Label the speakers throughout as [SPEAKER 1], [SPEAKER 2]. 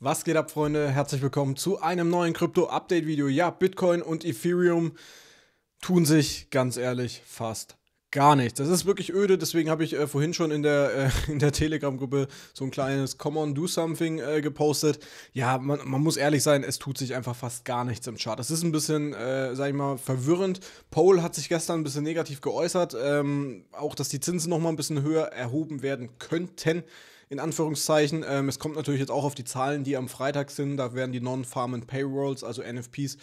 [SPEAKER 1] Was geht ab, Freunde? Herzlich willkommen zu einem neuen Krypto-Update-Video. Ja, Bitcoin und Ethereum tun sich ganz ehrlich fast gar nichts. Das ist wirklich öde, deswegen habe ich äh, vorhin schon in der, äh, der Telegram-Gruppe so ein kleines Come on, do something äh, gepostet. Ja, man, man, muss ehrlich sein, es tut sich einfach fast gar nichts im Chart. Das ist ein bisschen, äh, sag ich mal, verwirrend. Paul hat sich gestern ein bisschen negativ geäußert, ähm, auch dass die Zinsen nochmal ein bisschen höher erhoben werden könnten in Anführungszeichen. Ähm, es kommt natürlich jetzt auch auf die Zahlen, die am Freitag sind. Da werden die Non-Farm and Payrolls, also NFPs,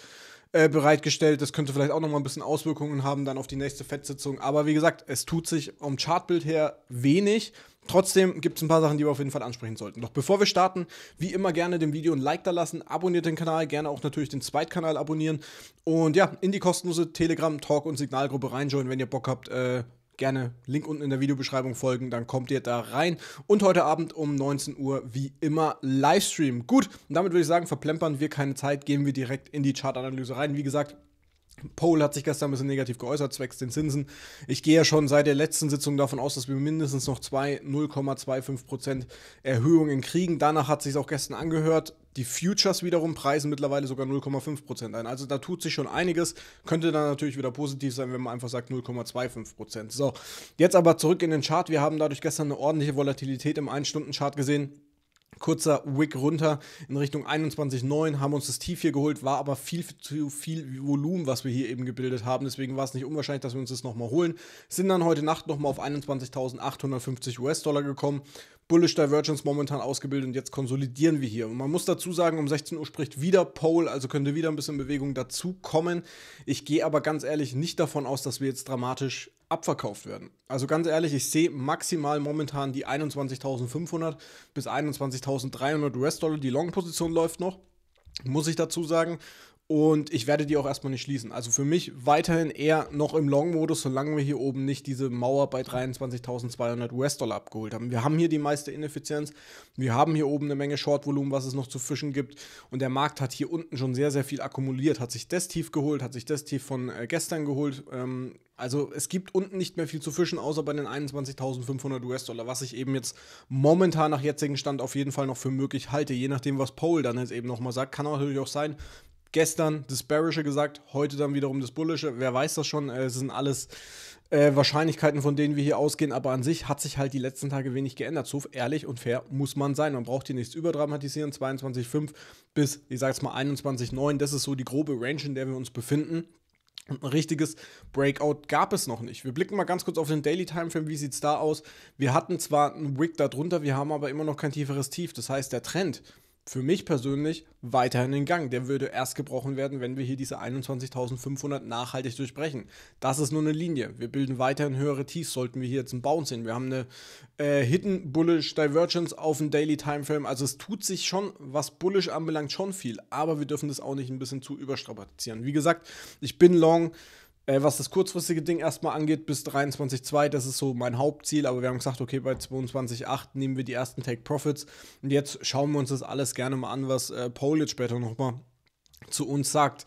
[SPEAKER 1] äh, bereitgestellt. Das könnte vielleicht auch noch mal ein bisschen Auswirkungen haben dann auf die nächste FED-Sitzung. Aber wie gesagt, es tut sich vom Chartbild her wenig. Trotzdem gibt es ein paar Sachen, die wir auf jeden Fall ansprechen sollten. Doch bevor wir starten, wie immer gerne dem Video ein Like da lassen, abonniert den Kanal, gerne auch natürlich den Zweitkanal abonnieren und ja, in die kostenlose Telegram, Talk und Signalgruppe reinjoinen, wenn ihr Bock habt, äh, gerne Link unten in der Videobeschreibung folgen, dann kommt ihr da rein. Und heute Abend um 19 Uhr wie immer Livestream. Gut, und damit würde ich sagen, verplempern wir keine Zeit, gehen wir direkt in die Chartanalyse rein. Wie gesagt, Paul hat sich gestern ein bisschen negativ geäußert, zwecks den Zinsen. Ich gehe ja schon seit der letzten Sitzung davon aus, dass wir mindestens noch zwei 0,25% Erhöhungen kriegen. Danach hat es sich auch gestern angehört. Die Futures wiederum preisen mittlerweile sogar 0,5% ein. Also da tut sich schon einiges. Könnte dann natürlich wieder positiv sein, wenn man einfach sagt 0,25%. So, jetzt aber zurück in den Chart. Wir haben dadurch gestern eine ordentliche Volatilität im 1-Stunden-Chart gesehen Kurzer Wick runter in Richtung 21,9, haben uns das Tief hier geholt, war aber viel zu viel Volumen, was wir hier eben gebildet haben. Deswegen war es nicht unwahrscheinlich, dass wir uns das nochmal holen. Sind dann heute Nacht nochmal auf 21.850 US-Dollar gekommen. Bullish Divergence momentan ausgebildet und jetzt konsolidieren wir hier. Und man muss dazu sagen, um 16 Uhr spricht wieder Pole, also könnte wieder ein bisschen Bewegung dazu kommen. Ich gehe aber ganz ehrlich nicht davon aus, dass wir jetzt dramatisch abverkauft werden. Also ganz ehrlich, ich sehe maximal momentan die 21.500 bis 21.300 US-Dollar. Die Long-Position läuft noch, muss ich dazu sagen. Und ich werde die auch erstmal nicht schließen. Also für mich weiterhin eher noch im Long-Modus, solange wir hier oben nicht diese Mauer bei 23.200 US-Dollar abgeholt haben. Wir haben hier die meiste Ineffizienz. Wir haben hier oben eine Menge Short-Volumen, was es noch zu fischen gibt. Und der Markt hat hier unten schon sehr, sehr viel akkumuliert. Hat sich das tief geholt, hat sich das tief von äh, gestern geholt. Ähm, also es gibt unten nicht mehr viel zu fischen, außer bei den 21.500 US-Dollar, was ich eben jetzt momentan nach jetzigem Stand auf jeden Fall noch für möglich halte. Je nachdem, was Paul dann jetzt eben nochmal sagt, kann natürlich auch sein, gestern das Bearische gesagt, heute dann wiederum das Bullische. Wer weiß das schon? Äh, es sind alles äh, Wahrscheinlichkeiten, von denen wir hier ausgehen. Aber an sich hat sich halt die letzten Tage wenig geändert. So ehrlich und fair muss man sein. Man braucht hier nichts überdramatisieren. 22,5 bis, ich sag's mal, 21,9. Das ist so die grobe Range, in der wir uns befinden. Und ein richtiges Breakout gab es noch nicht. Wir blicken mal ganz kurz auf den Daily Timeframe. Wie sieht's da aus? Wir hatten zwar einen Wick darunter, wir haben aber immer noch kein tieferes Tief. Das heißt, der Trend für mich persönlich weiterhin in Gang. Der würde erst gebrochen werden, wenn wir hier diese 21.500 nachhaltig durchbrechen. Das ist nur eine Linie. Wir bilden weiterhin höhere Tiefs, sollten wir hier jetzt einen Bounce sehen. Wir haben eine äh, Hidden Bullish Divergence auf dem Daily Timeframe. Also es tut sich schon, was Bullish anbelangt, schon viel. Aber wir dürfen das auch nicht ein bisschen zu überstrapazieren. Wie gesagt, ich bin long äh, was das kurzfristige Ding erstmal angeht, bis 23.2, das ist so mein Hauptziel, aber wir haben gesagt, okay, bei 22.8 nehmen wir die ersten Take Profits und jetzt schauen wir uns das alles gerne mal an, was äh, Polish später nochmal zu uns sagt.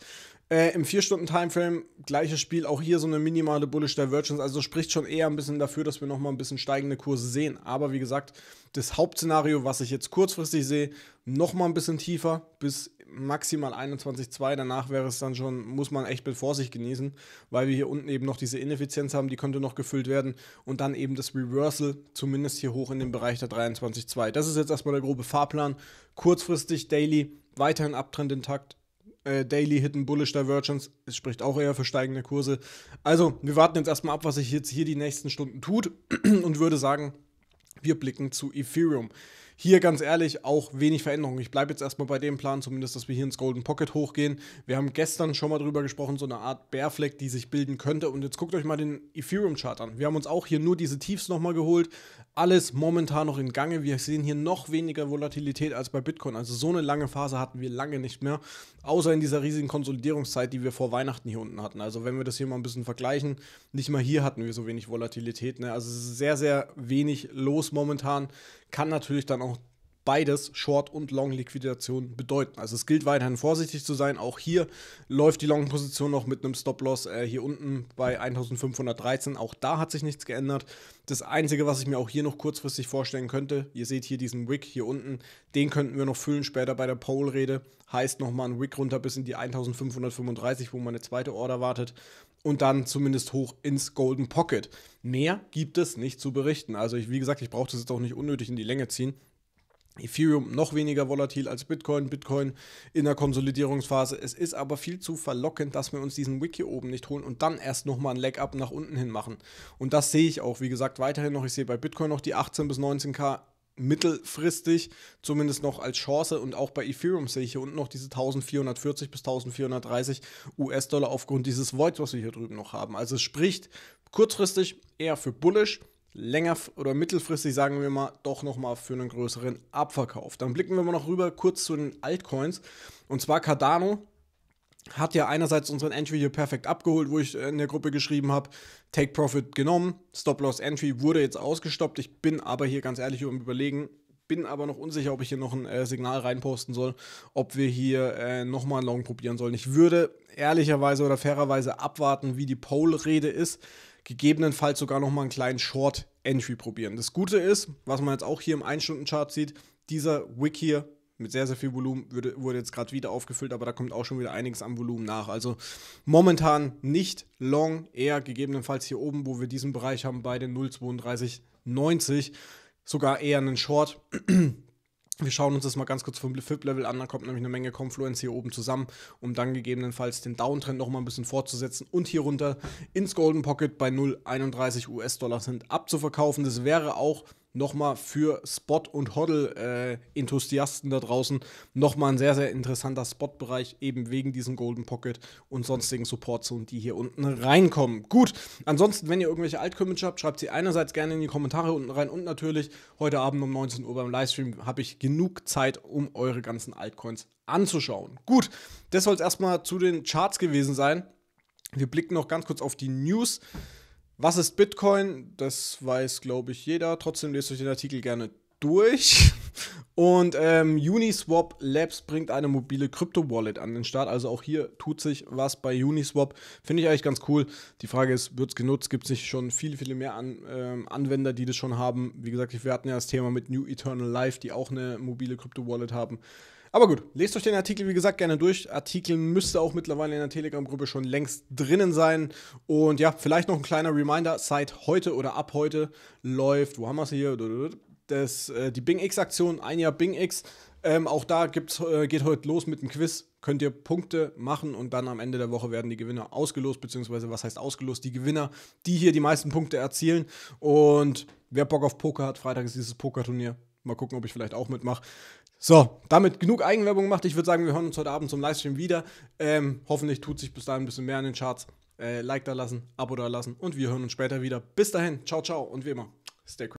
[SPEAKER 1] Äh, Im 4-Stunden-Timeframe, gleiches Spiel, auch hier so eine minimale Bullish Divergence, also spricht schon eher ein bisschen dafür, dass wir nochmal ein bisschen steigende Kurse sehen. Aber wie gesagt, das Hauptszenario, was ich jetzt kurzfristig sehe, nochmal ein bisschen tiefer bis maximal 21,2. Danach wäre es dann schon, muss man echt mit Vorsicht genießen, weil wir hier unten eben noch diese Ineffizienz haben, die könnte noch gefüllt werden und dann eben das Reversal zumindest hier hoch in den Bereich der 23,2. Das ist jetzt erstmal der grobe Fahrplan. Kurzfristig Daily weiterhin Abtrend intakt. Äh, Daily Hidden Bullish Divergence, es spricht auch eher für steigende Kurse. Also, wir warten jetzt erstmal ab, was sich jetzt hier die nächsten Stunden tut und würde sagen, wir blicken zu Ethereum. Hier ganz ehrlich auch wenig Veränderung. Ich bleibe jetzt erstmal bei dem Plan, zumindest, dass wir hier ins Golden Pocket hochgehen. Wir haben gestern schon mal drüber gesprochen, so eine Art Bärfleck, die sich bilden könnte. Und jetzt guckt euch mal den Ethereum-Chart an. Wir haben uns auch hier nur diese Tiefs nochmal geholt. Alles momentan noch in Gange. Wir sehen hier noch weniger Volatilität als bei Bitcoin. Also so eine lange Phase hatten wir lange nicht mehr, außer in dieser riesigen Konsolidierungszeit, die wir vor Weihnachten hier unten hatten. Also wenn wir das hier mal ein bisschen vergleichen, nicht mal hier hatten wir so wenig Volatilität. Ne? Also sehr, sehr wenig los momentan. Kann natürlich dann auch beides Short- und Long-Liquidation bedeuten. Also es gilt weiterhin vorsichtig zu sein. Auch hier läuft die Long-Position noch mit einem Stop-Loss äh, hier unten bei 1513. Auch da hat sich nichts geändert. Das Einzige, was ich mir auch hier noch kurzfristig vorstellen könnte, ihr seht hier diesen Wick hier unten, den könnten wir noch füllen später bei der Pole-Rede. Heißt nochmal ein Wick runter bis in die 1535, wo man eine zweite Order wartet. Und dann zumindest hoch ins Golden Pocket. Mehr gibt es nicht zu berichten. Also ich, wie gesagt, ich brauche das jetzt auch nicht unnötig in die Länge ziehen. Ethereum noch weniger volatil als Bitcoin. Bitcoin in der Konsolidierungsphase. Es ist aber viel zu verlockend, dass wir uns diesen Wick hier oben nicht holen und dann erst nochmal ein Leg-Up nach unten hin machen. Und das sehe ich auch, wie gesagt, weiterhin noch. Ich sehe bei Bitcoin noch die 18 bis 19k mittelfristig, zumindest noch als Chance. Und auch bei Ethereum sehe ich hier unten noch diese 1440 bis 1430 US-Dollar aufgrund dieses Voids, was wir hier drüben noch haben. Also es spricht kurzfristig eher für bullish länger oder mittelfristig, sagen wir mal, doch nochmal für einen größeren Abverkauf. Dann blicken wir mal noch rüber kurz zu den Altcoins. Und zwar Cardano hat ja einerseits unseren Entry hier perfekt abgeholt, wo ich in der Gruppe geschrieben habe, Take Profit genommen, Stop Loss Entry wurde jetzt ausgestoppt. Ich bin aber hier ganz ehrlich um überlegen, bin aber noch unsicher, ob ich hier noch ein äh, Signal reinposten soll, ob wir hier äh, nochmal einen Long probieren sollen. Ich würde ehrlicherweise oder fairerweise abwarten, wie die Poll-Rede ist gegebenenfalls sogar nochmal einen kleinen Short-Entry probieren. Das Gute ist, was man jetzt auch hier im 1-Stunden-Chart sieht, dieser Wick hier mit sehr, sehr viel Volumen würde, wurde jetzt gerade wieder aufgefüllt, aber da kommt auch schon wieder einiges am Volumen nach. Also momentan nicht long, eher gegebenenfalls hier oben, wo wir diesen Bereich haben bei den 0,3290, sogar eher einen Short. Wir schauen uns das mal ganz kurz vom FIP-Level an, da kommt nämlich eine Menge Confluence hier oben zusammen, um dann gegebenenfalls den Downtrend noch mal ein bisschen fortzusetzen und hier runter ins Golden Pocket bei 0,31 US-Dollar sind abzuverkaufen. Das wäre auch nochmal für Spot- und Hoddle-Enthusiasten äh, da draußen nochmal ein sehr, sehr interessanter Spot-Bereich, eben wegen diesem Golden Pocket und sonstigen Support-Zonen, die hier unten reinkommen. Gut, ansonsten, wenn ihr irgendwelche Altcommentare habt, schreibt sie einerseits gerne in die Kommentare unten rein und natürlich heute Abend um 19 Uhr beim Livestream habe ich genug Zeit, um eure ganzen Altcoins anzuschauen. Gut, das soll es erstmal zu den Charts gewesen sein. Wir blicken noch ganz kurz auf die News. Was ist Bitcoin? Das weiß, glaube ich, jeder. Trotzdem lest euch den Artikel gerne durch. Und ähm, Uniswap Labs bringt eine mobile Krypto-Wallet an den Start. Also auch hier tut sich was bei Uniswap. Finde ich eigentlich ganz cool. Die Frage ist, wird es genutzt? Gibt es nicht schon viele, viele mehr an, ähm, Anwender, die das schon haben? Wie gesagt, wir hatten ja das Thema mit New Eternal Life, die auch eine mobile Krypto-Wallet haben. Aber gut, lest euch den Artikel, wie gesagt, gerne durch. Artikel müsste auch mittlerweile in der Telegram-Gruppe schon längst drinnen sein. Und ja, vielleicht noch ein kleiner Reminder: seit heute oder ab heute läuft, wo haben wir es hier? Das, äh, die Bing X-Aktion, ein Jahr Bing X. Ähm, auch da gibt's, äh, geht heute los mit einem Quiz. Könnt ihr Punkte machen und dann am Ende der Woche werden die Gewinner ausgelost, beziehungsweise was heißt ausgelost? Die Gewinner, die hier die meisten Punkte erzielen. Und wer Bock auf Poker hat, Freitag ist dieses Pokerturnier. Mal gucken, ob ich vielleicht auch mitmache. So, damit genug Eigenwerbung gemacht. Ich würde sagen, wir hören uns heute Abend zum Livestream wieder. Ähm, hoffentlich tut sich bis dahin ein bisschen mehr in den Charts. Äh, like da lassen, Abo da lassen und wir hören uns später wieder. Bis dahin, ciao, ciao und wie immer, stay cool.